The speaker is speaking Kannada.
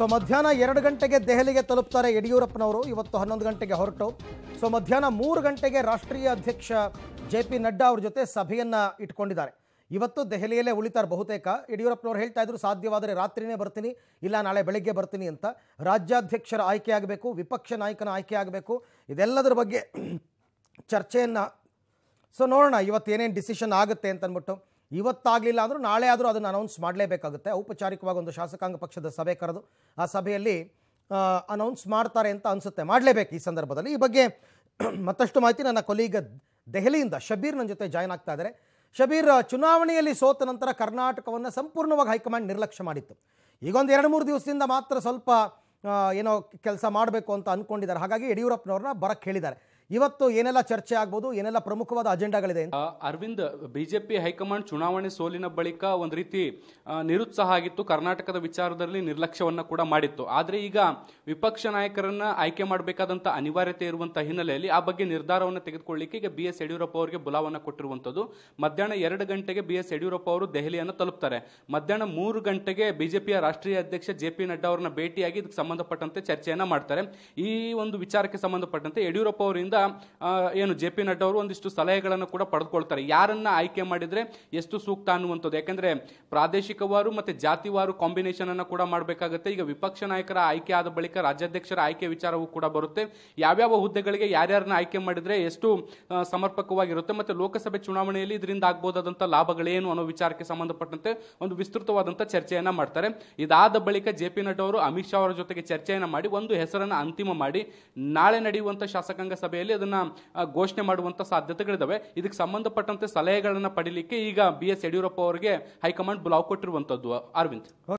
ಸೊ ಮಧ್ಯಾಹ್ನ ಎರಡು ಗಂಟೆಗೆ ದೆಹಲಿಗೆ ತಲುಪ್ತಾರೆ ಯಡಿಯೂರಪ್ಪನವರು ಇವತ್ತು ಹನ್ನೊಂದು ಗಂಟೆಗೆ ಹೊರಟು ಸೊ ಮಧ್ಯಾಹ್ನ ಮೂರು ಗಂಟೆಗೆ ರಾಷ್ಟ್ರೀಯ ಅಧ್ಯಕ್ಷ ಜೆ ಪಿ ನಡ್ಡಾ ಅವ್ರ ಜೊತೆ ಸಭೆಯನ್ನು ಇಟ್ಕೊಂಡಿದ್ದಾರೆ ಇವತ್ತು ದೆಹಲಿಯಲ್ಲೇ ಉಳಿತಾರೆ ಬಹುತೇಕ ಯಡಿಯೂರಪ್ಪನವ್ರು ಹೇಳ್ತಾ ಇದ್ರು ಸಾಧ್ಯವಾದರೆ ರಾತ್ರಿನೇ ಬರ್ತೀನಿ ಇಲ್ಲ ನಾಳೆ ಬೆಳಗ್ಗೆ ಬರ್ತೀನಿ ಅಂತ ರಾಜ್ಯಾಧ್ಯಕ್ಷರ ಆಯ್ಕೆ ಆಗಬೇಕು ವಿಪಕ್ಷ ನಾಯಕನ ಆಯ್ಕೆ ಆಗಬೇಕು ಇದೆಲ್ಲದರ ಬಗ್ಗೆ ಚರ್ಚೆಯನ್ನು ಸೊ ನೋಡೋಣ ಇವತ್ತೇನೇನು ಡಿಸಿಷನ್ ಆಗುತ್ತೆ ಅಂದ್ಬಿಟ್ಟು ಇವತ್ತಾಗಲಿಲ್ಲ ಅಂದರೂ ನಾಳೆ ಆದರೂ ಅದನ್ನು ಅನೌನ್ಸ್ ಮಾಡಲೇಬೇಕಾಗುತ್ತೆ ಔಪಚಾರಿಕವಾಗಿ ಒಂದು ಶಾಸಕಾಂಗ ಪಕ್ಷದ ಸಭೆ ಕರೆದು ಆ ಸಭೆಯಲ್ಲಿ ಅನೌನ್ಸ್ ಮಾಡ್ತಾರೆ ಅಂತ ಅನಿಸುತ್ತೆ ಮಾಡಲೇಬೇಕು ಈ ಸಂದರ್ಭದಲ್ಲಿ ಈ ಬಗ್ಗೆ ಮತ್ತಷ್ಟು ಮಾಹಿತಿ ನನ್ನ ಕೊಲೀಗ ದೆಹಲಿಯಿಂದ ಶಬೀರ್ ನನ್ನ ಜೊತೆ ಜಾಯ್ನ್ ಆಗ್ತಾ ಇದ್ದಾರೆ ಶಬೀರ್ ಚುನಾವಣೆಯಲ್ಲಿ ಸೋತ ನಂತರ ಕರ್ನಾಟಕವನ್ನು ಸಂಪೂರ್ಣವಾಗಿ ಹೈಕಮಾಂಡ್ ನಿರ್ಲಕ್ಷ್ಯ ಮಾಡಿತ್ತು ಈಗೊಂದು ಎರಡು ಮೂರು ದಿವಸದಿಂದ ಮಾತ್ರ ಸ್ವಲ್ಪ ಏನೋ ಕೆಲಸ ಮಾಡಬೇಕು ಅಂತ ಅಂದ್ಕೊಂಡಿದ್ದಾರೆ ಹಾಗಾಗಿ ಯಡಿಯೂರಪ್ಪನವ್ರನ್ನ ಬರಕ್ಕೆ ಹೇಳಿದ್ದಾರೆ ಇವತ್ತು ಏನೆಲ್ಲ ಚರ್ಚೆ ಆಗ್ಬೋದು ಏನೆಲ್ಲ ಪ್ರಮುಖವಾದ ಅಜೆಂಡಾಗಳಿದೆ ಅರವಿಂದ್ ಬಿಜೆಪಿ ಹೈಕಮಾಂಡ್ ಚುನಾವಣೆ ಸೋಲಿನ ಬಳಿಕ ಒಂದು ರೀತಿ ನಿರುತ್ಸಾಹ ಆಗಿತ್ತು ಕರ್ನಾಟಕದ ವಿಚಾರದಲ್ಲಿ ನಿರ್ಲಕ್ಷ್ಯವನ್ನು ಕೂಡ ಮಾಡಿತ್ತು ಆದರೆ ಈಗ ವಿಪಕ್ಷ ನಾಯಕರನ್ನ ಆಯ್ಕೆ ಮಾಡಬೇಕಾದಂಥ ಅನಿವಾರ್ಯತೆ ಇರುವಂಥ ಹಿನ್ನೆಲೆಯಲ್ಲಿ ಆ ಬಗ್ಗೆ ನಿರ್ಧಾರವನ್ನು ತೆಗೆದುಕೊಳ್ಳಿಕ್ಕೆ ಈಗ ಬಿ ಎಸ್ ಯಡಿಯೂರಪ್ಪ ಅವರಿಗೆ ಬುಲಾವನ್ನು ಕೊಟ್ಟಿರುವಂಥದ್ದು ಮಧ್ಯಾಹ್ನ ಎರಡು ಗಂಟೆಗೆ ಬಿ ಎಸ್ ಯಡಿಯೂರಪ್ಪ ಅವರು ದೆಹಲಿಯನ್ನು ತಲುಪ್ತಾರೆ ಮಧ್ಯಾಹ್ನ ಮೂರು ಗಂಟೆಗೆ ಬಿಜೆಪಿಯ ರಾಷ್ಟ್ರೀಯ ಅಧ್ಯಕ್ಷ ಜೆ ಪಿ ನಡ್ಡಾ ಅವರನ್ನ ಭೇಟಿಯಾಗಿ ಇದಕ್ಕೆ ಸಂಬಂಧಪಟ್ಟಂತೆ ಚರ್ಚೆಯನ್ನು ಮಾಡ್ತಾರೆ ಈ ಒಂದು ವಿಚಾರಕ್ಕೆ ಸಂಬಂಧಪಟ್ಟಂತೆ ಯಡಿಯೂರಪ್ಪ ಅವರಿಂದ ಏನು ಜೆ ಪಿ ನಡ್ಡವರು ಒಂದಿಷ್ಟು ಸಲಹೆಗಳನ್ನು ಕೂಡ ಪಡೆದುಕೊಳ್ತಾರೆ ಯಾರನ್ನ ಆಯ್ಕೆ ಮಾಡಿದ್ರೆ ಎಷ್ಟು ಸೂಕ್ತ ಅನ್ನುವಂಥದ್ದು ಯಾಕೆಂದರೆ ಪ್ರಾದೇಶಿಕವಾರು ಮತ್ತು ಜಾತಿವಾರು ಕಾಂಬಿನೇಷನ್ ಅನ್ನು ಕೂಡ ಮಾಡಬೇಕಾಗುತ್ತೆ ಈಗ ವಿಪಕ್ಷ ನಾಯಕರ ಆಯ್ಕೆ ಆದ ಬಳಿಕ ರಾಜ್ಯಾಧ್ಯಕ್ಷರ ಆಯ್ಕೆ ವಿಚಾರವೂ ಕೂಡ ಬರುತ್ತೆ ಯಾವ್ಯಾವ ಹುದ್ದೆಗಳಿಗೆ ಯಾರ್ಯಾರನ್ನ ಆಯ್ಕೆ ಮಾಡಿದ್ರೆ ಎಷ್ಟು ಸಮರ್ಪಕವಾಗಿರುತ್ತೆ ಮತ್ತೆ ಲೋಕಸಭೆ ಚುನಾವಣೆಯಲ್ಲಿ ಇದರಿಂದ ಆಗ್ಬೋದಾದಂಥ ಲಾಭಗಳೇನು ಅನ್ನೋ ವಿಚಾರಕ್ಕೆ ಸಂಬಂಧಪಟ್ಟಂತೆ ಒಂದು ವಿಸ್ತೃತವಾದಂತಹ ಚರ್ಚೆಯನ್ನ ಮಾಡ್ತಾರೆ ಇದಾದ ಬಳಿಕ ಜೆ ಪಿ ನಡ್ಡಾ ಅವರು ಅಮಿತ್ ಶಾ ಅವರ ಜೊತೆಗೆ ಚರ್ಚೆಯನ್ನು ಮಾಡಿ ಒಂದು ಹೆಸರನ್ನು ಅಂತಿಮ ಮಾಡಿ ನಾಳೆ ನಡೆಯುವಂತಹ ಶಾಸಕಾಂಗ ಸಭೆಯಲ್ಲಿ ಸಭೆಯಲ್ಲಿ ಅದನ್ನು ಘೋಷಣೆ ಮಾಡುವಂಥ ಸಾಧ್ಯತೆಗಳಿದ್ದಾವೆ ಇದಕ್ಕೆ ಸಂಬಂಧಪಟ್ಟಂತೆ ಸಲಹೆಗಳನ್ನು ಪಡೀಲಿಕ್ಕೆ ಈಗ ಬಿ ಎಸ್ ಯಡಿಯೂರಪ್ಪ ಅವರಿಗೆ ಹೈಕಮಾಂಡ್ ಬ್ಲಾಕ್ ಕೊಟ್ಟಿರುವಂಥದ್ದು ಅರವಿಂದ್